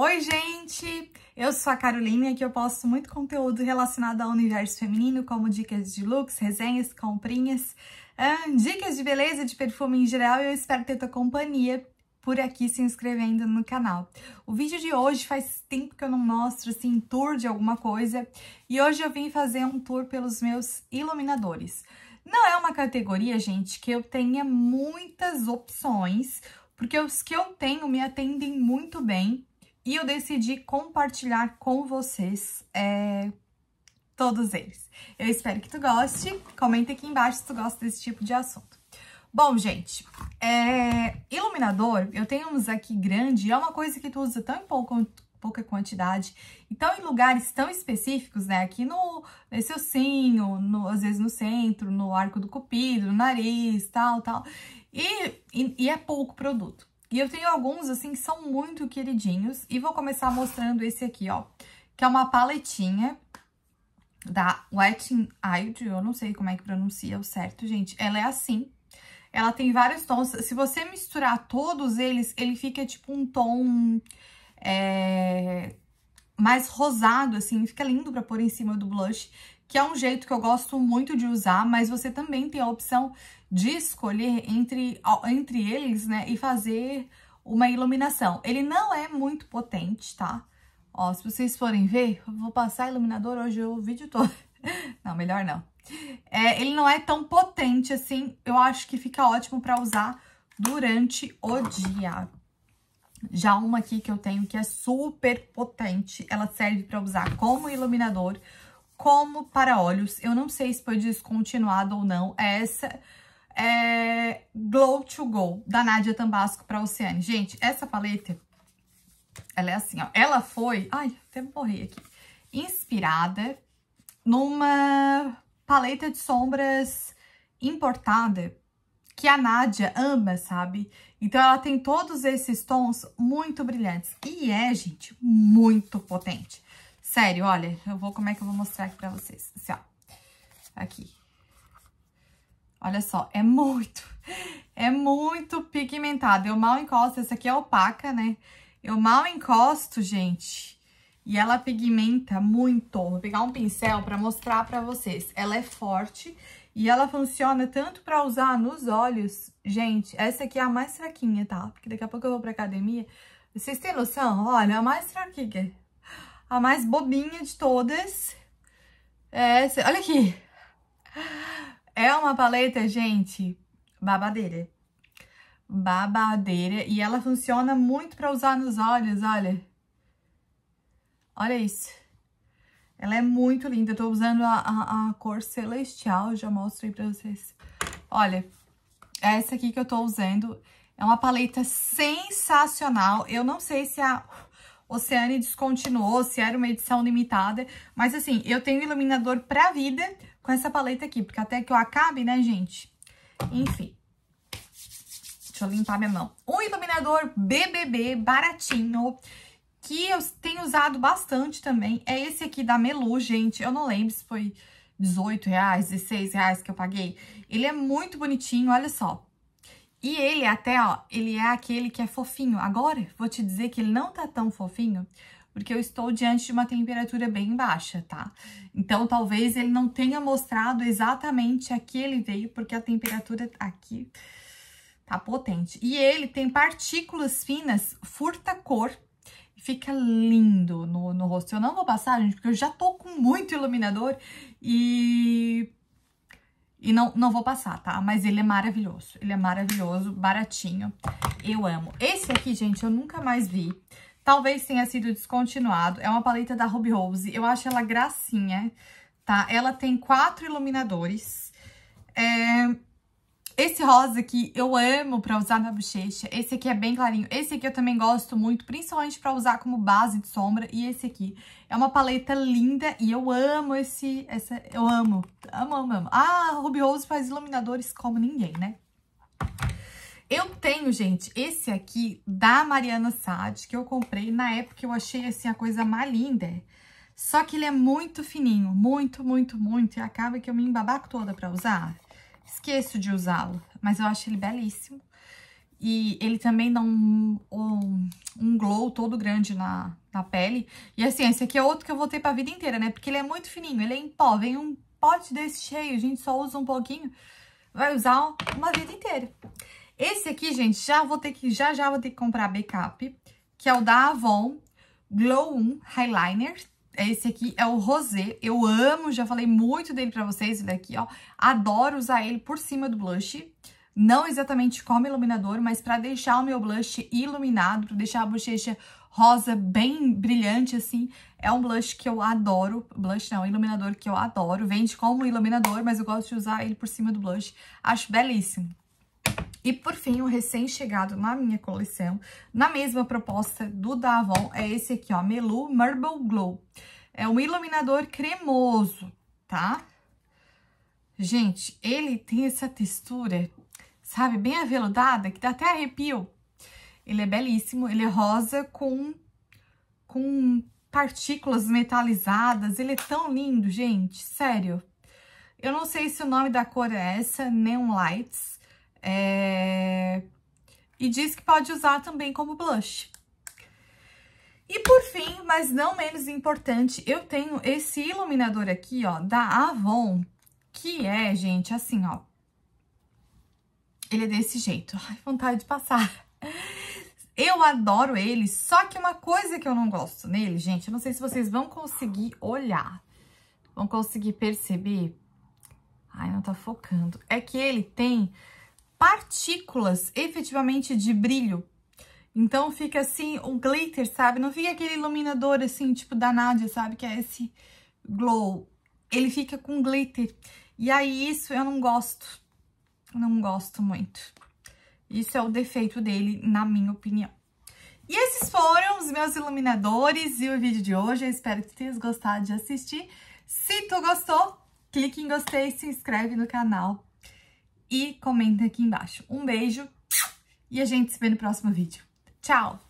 Oi, gente! Eu sou a Carolina e aqui eu posto muito conteúdo relacionado ao universo feminino, como dicas de looks, resenhas, comprinhas, dicas de beleza, de perfume em geral, e eu espero ter tua companhia por aqui se inscrevendo no canal. O vídeo de hoje faz tempo que eu não mostro assim tour de alguma coisa, e hoje eu vim fazer um tour pelos meus iluminadores. Não é uma categoria, gente, que eu tenha muitas opções, porque os que eu tenho me atendem muito bem e eu decidi compartilhar com vocês é, todos eles. Eu espero que tu goste, comenta aqui embaixo se tu gosta desse tipo de assunto. Bom, gente, é, iluminador, eu tenho uns aqui grande, é uma coisa que tu usa tão em pouco, pouca quantidade. Então, em lugares tão específicos, né? Aqui no nesse ossinho, no, às vezes no centro, no arco do cupido, no nariz, tal, tal. E, e, e é pouco produto. E eu tenho alguns, assim, que são muito queridinhos. E vou começar mostrando esse aqui, ó. Que é uma paletinha da Wet n Eyed. Eu não sei como é que pronuncia o certo, gente. Ela é assim. Ela tem vários tons. Se você misturar todos eles, ele fica tipo um tom... É mais rosado, assim, fica lindo pra pôr em cima do blush que é um jeito que eu gosto muito de usar, mas você também tem a opção de escolher entre, entre eles, né, e fazer uma iluminação. Ele não é muito potente, tá? Ó, se vocês forem ver, vou passar iluminador hoje o vídeo todo. não, melhor não. É, ele não é tão potente assim, eu acho que fica ótimo pra usar durante o dia. Já uma aqui que eu tenho que é super potente, ela serve pra usar como iluminador, como para olhos. Eu não sei se foi descontinuado ou não. É essa é Glow to Go, da Nádia Tambasco para Oceane. Gente, essa paleta, ela é assim, ó. Ela foi, ai, até morri aqui, inspirada numa paleta de sombras importada que a Nádia ama, sabe? Então, ela tem todos esses tons muito brilhantes. E é, gente, muito potente. Sério, olha, eu vou, como é que eu vou mostrar aqui pra vocês? Assim, ó, aqui. Olha só, é muito, é muito pigmentado. Eu mal encosto, essa aqui é opaca, né? Eu mal encosto, gente, e ela pigmenta muito. Vou pegar um pincel pra mostrar pra vocês. Ela é forte e ela funciona tanto pra usar nos olhos. Gente, essa aqui é a mais fraquinha, tá? Porque daqui a pouco eu vou pra academia. Vocês têm noção? Olha, é a mais fraquinha. A mais bobinha de todas é essa. Olha aqui. É uma paleta, gente, babadeira. Babadeira. E ela funciona muito pra usar nos olhos, olha. Olha isso. Ela é muito linda. Eu tô usando a, a, a cor celestial, já mostrei pra vocês. Olha, é essa aqui que eu tô usando é uma paleta sensacional. Eu não sei se a Oceane descontinuou, se era é uma edição limitada. Mas assim, eu tenho iluminador pra vida com essa paleta aqui, porque até que eu acabe, né, gente? Enfim. Deixa eu limpar minha mão. Um iluminador BBB baratinho, que eu tenho usado bastante também, é esse aqui da Melu, gente. Eu não lembro se foi... 18 reais, 16 reais que eu paguei. Ele é muito bonitinho, olha só. E ele até, ó, ele é aquele que é fofinho. Agora, vou te dizer que ele não tá tão fofinho, porque eu estou diante de uma temperatura bem baixa, tá? Então, talvez ele não tenha mostrado exatamente a que ele veio, porque a temperatura aqui tá potente. E ele tem partículas finas, furta cor, fica lindo no, no rosto. Eu não vou passar, gente, porque eu já tô com muito iluminador e e não, não vou passar, tá? Mas ele é maravilhoso. Ele é maravilhoso, baratinho. Eu amo. Esse aqui, gente, eu nunca mais vi. Talvez tenha sido descontinuado. É uma paleta da Ruby Rose. Eu acho ela gracinha, tá? Ela tem quatro iluminadores. É... Esse rosa aqui eu amo pra usar na bochecha. Esse aqui é bem clarinho. Esse aqui eu também gosto muito, principalmente pra usar como base de sombra. E esse aqui é uma paleta linda e eu amo esse... Essa, eu amo. Amo, amo, amo. Ah, Ruby Rose faz iluminadores como ninguém, né? Eu tenho, gente, esse aqui da Mariana Sade, que eu comprei na época que eu achei, assim, a coisa mais linda. Só que ele é muito fininho, muito, muito, muito, e acaba que eu me embabaco toda pra usar esqueço de usá-lo, mas eu acho ele belíssimo. E ele também dá um, um, um, glow todo grande na, na pele. E assim, esse aqui é outro que eu vou ter pra vida inteira, né? Porque ele é muito fininho, ele é em pó. Vem um pote desse cheio, a gente só usa um pouquinho. Vai usar uma vida inteira. Esse aqui, gente, já vou ter que... Já, já vou ter que comprar backup, que é o da Avon Glow 1 Highliner é esse aqui é o Rosé, eu amo, já falei muito dele pra vocês, ele daqui, ó. Adoro usar ele por cima do blush, não exatamente como iluminador, mas pra deixar o meu blush iluminado, pra deixar a bochecha rosa bem brilhante, assim. É um blush que eu adoro, blush não, iluminador que eu adoro. Vende como iluminador, mas eu gosto de usar ele por cima do blush, acho belíssimo. E por fim, o recém-chegado na minha coleção, na mesma proposta do da Avon, é esse aqui, ó, Melu Marble Glow. É um iluminador cremoso, tá? Gente, ele tem essa textura, sabe, bem aveludada, que dá até arrepio. Ele é belíssimo, ele é rosa com, com partículas metalizadas, ele é tão lindo, gente, sério. Eu não sei se o nome da cor é essa, Neon Lights, é... E diz que pode usar também como blush. E por fim, mas não menos importante, eu tenho esse iluminador aqui, ó, da Avon, que é, gente, assim, ó. Ele é desse jeito. Ai, vontade de passar. Eu adoro ele, só que uma coisa que eu não gosto nele, gente, eu não sei se vocês vão conseguir olhar, vão conseguir perceber. Ai, não tá focando. É que ele tem partículas efetivamente de brilho. Então fica assim o glitter, sabe? Não fica aquele iluminador assim, tipo da Nádia, sabe? Que é esse glow. Ele fica com glitter. E aí isso eu não gosto. Não gosto muito. Isso é o defeito dele, na minha opinião. E esses foram os meus iluminadores e o vídeo de hoje. Eu espero que tenhas gostado de assistir. Se tu gostou, clique em gostei e se inscreve no canal e comenta aqui embaixo. Um beijo e a gente se vê no próximo vídeo. Tchau!